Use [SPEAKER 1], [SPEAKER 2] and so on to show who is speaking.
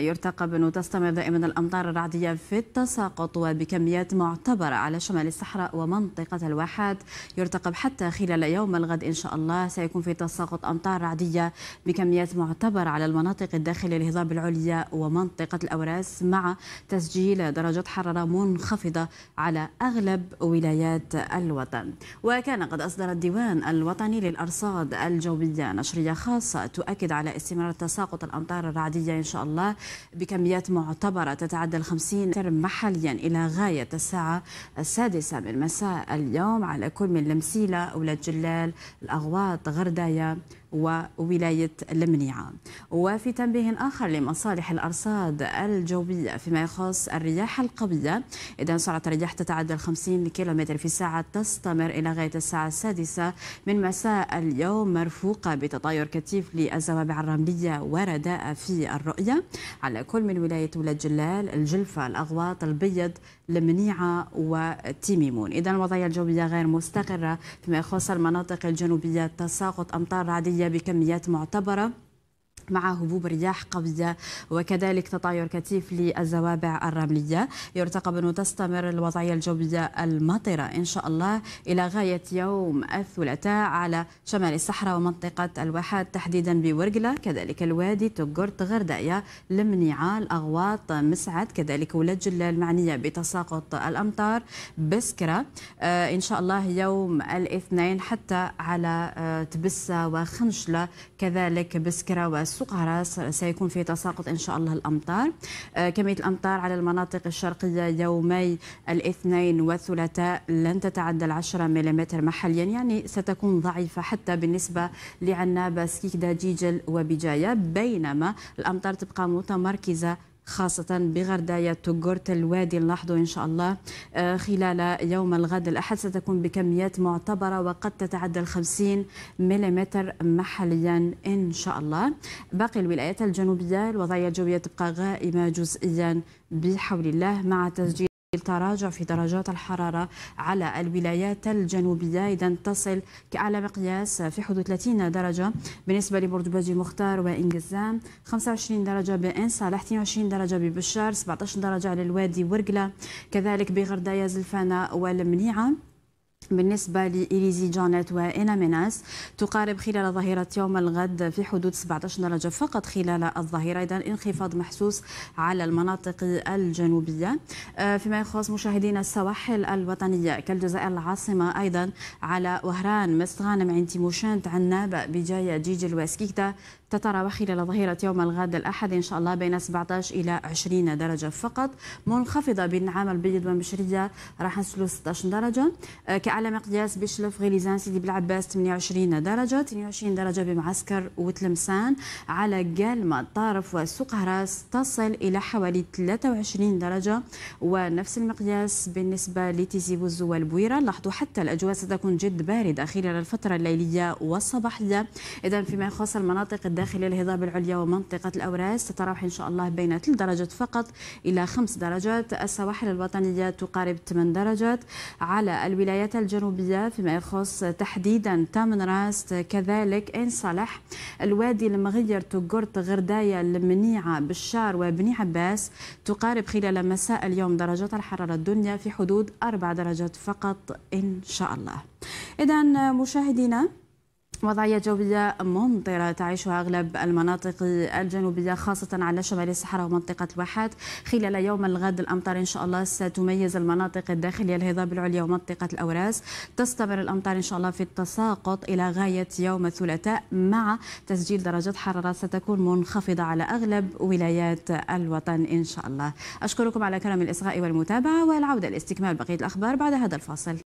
[SPEAKER 1] يرتقب أنه تستمر دائما الأمطار الرعدية في التساقط وبكميات معتبرة على شمال الصحراء ومنطقة الواحات يرتقب حتى خلال يوم الغد إن شاء الله سيكون في تساقط أمطار رعدية بكميات معتبرة على المناطق الداخلية للهضاب العليا ومنطقة الأوراس مع تسجيل درجات حرارة منخفضة على أغلب ولايات الوطن وكان قد أصدر الديوان الوطني للأرصاد الجوية نشرية خاصة تؤكد على استمرار تساقط الأمطار الرعدية إن شاء الله بكميات معتبرة تتعدى ال 50 محليا إلى غاية الساعة السادسة من مساء اليوم على كل من لمسيلة أولاد جلال الأغواط غردايا وولاية المنيعة وفي تنبيه آخر لمصالح الأرصاد الجوية فيما يخص الرياح القوية إذا سرعة الرياح تتعدى 50 كم في الساعة تستمر إلى غاية الساعة السادسة من مساء اليوم مرفوقة بتطاير كثيف للزوابع الرملية ورداء في الرؤية على كل من ولاية ولاد جلال الجلفة الأغواط البيض المنيعة وتيميمون إذا الوضعية الجوية غير مستقرة فيما يخص المناطق الجنوبية تساقط أمطار رعدية الحالية بكميات معتبرة مع هبوب رياح قفزة وكذلك تطاير كثيف للزوابع الرملية يرتقب أنه تستمر الوضعية الجوية الماطرة إن شاء الله إلى غاية يوم الثلاثاء على شمال الصحراء ومنطقة الواحات تحديدا بورقلة كذلك الوادي تقرط غردايا لمنيعة الأغواط مسعد كذلك ولاد المعنية بتساقط الأمطار بسكرة آه، إن شاء الله يوم الاثنين حتى على آه، تبسة وخنشلة كذلك بسكرة وسوريا سوق عراس سيكون فيه تساقط إن شاء الله الأمطار آه، كمية الأمطار على المناطق الشرقية يومي الاثنين والثلاثاء لن تتعدى العشرة ملم محليا يعني ستكون ضعيفة حتى بالنسبة لعنابة سكيكدا جيجل وبجاية بينما الأمطار تبقى متمركزة خاصة بغرداية توغورت الوادي نلاحظه إن شاء الله آه، خلال يوم الغد الأحد ستكون بكميات معتبرة وقد تتعدى الخمسين 50 ملم محليا إن شاء الله باقي الولايات الجنوبية الوضعية الجوية تبقى غائمة جزئيا بحول الله مع تسجيل التراجع في درجات الحرارة على الولايات الجنوبية إذا تصل كأعلى مقياس في حدود 30 درجة بالنسبة لبرج باجي مختار وإنجزام 25 درجة بإنسا 22 درجة ببشار 17 درجة للوادي ورقلة كذلك بغرداية زلفانة والمنيعة بالنسبة لإليزي جانت وإنا ميناس تقارب خلال ظهيرة يوم الغد في حدود 17 درجة فقط خلال الظهيرة أيضا انخفاض محسوس على المناطق الجنوبية آه، فيما يخص مشاهدين السواحل الوطنية كالجزائر العاصمة أيضا على وهران مستغانم غانم عين تيموشنت عنابة بجاية جيجل واسكيكتا تتراوح خلال ظهيرة يوم الغد الأحد إن شاء الله بين 17 إلى 20 درجة فقط منخفضة بالنعامة البيض والمشرية راح نسلو 16 درجة آه، كأعلى مقياس بشلف غليزان سيدي بلعباس 28 درجة 22 درجة بمعسكر وتلمسان على قالمة طارف وسوق هراس تصل إلى حوالي 23 درجة ونفس المقياس بالنسبة لتيزي وزو والبويرة لاحظوا حتى الأجواء ستكون جد باردة خلال الفترة الليلية والصباحية إذا فيما يخص المناطق داخل الهضاب العليا ومنطقة الأوراس تتراوح إن شاء الله بين 3 درجات فقط إلى 5 درجات السواحل الوطنية تقارب 8 درجات على الولايات الجنوبية فيما يخص تحديدا تامن راست كذلك إن صالح الوادي المغير تقرط غرداية المنيعة بالشار وبني عباس تقارب خلال مساء اليوم درجات الحرارة الدنيا في حدود 4 درجات فقط إن شاء الله إذا مشاهدينا وضعية جوية ممطرة تعيشها أغلب المناطق الجنوبية خاصة على شمال الصحراء ومنطقة الواحات خلال يوم الغد الأمطار إن شاء الله ستميز المناطق الداخلية الهضاب العليا ومنطقة الأوراس تستمر الأمطار إن شاء الله في التساقط إلى غاية يوم الثلاثاء مع تسجيل درجات حرارة ستكون منخفضة على أغلب ولايات الوطن إن شاء الله أشكركم على كرم الإصغاء والمتابعة والعودة لاستكمال بقية الأخبار بعد هذا الفاصل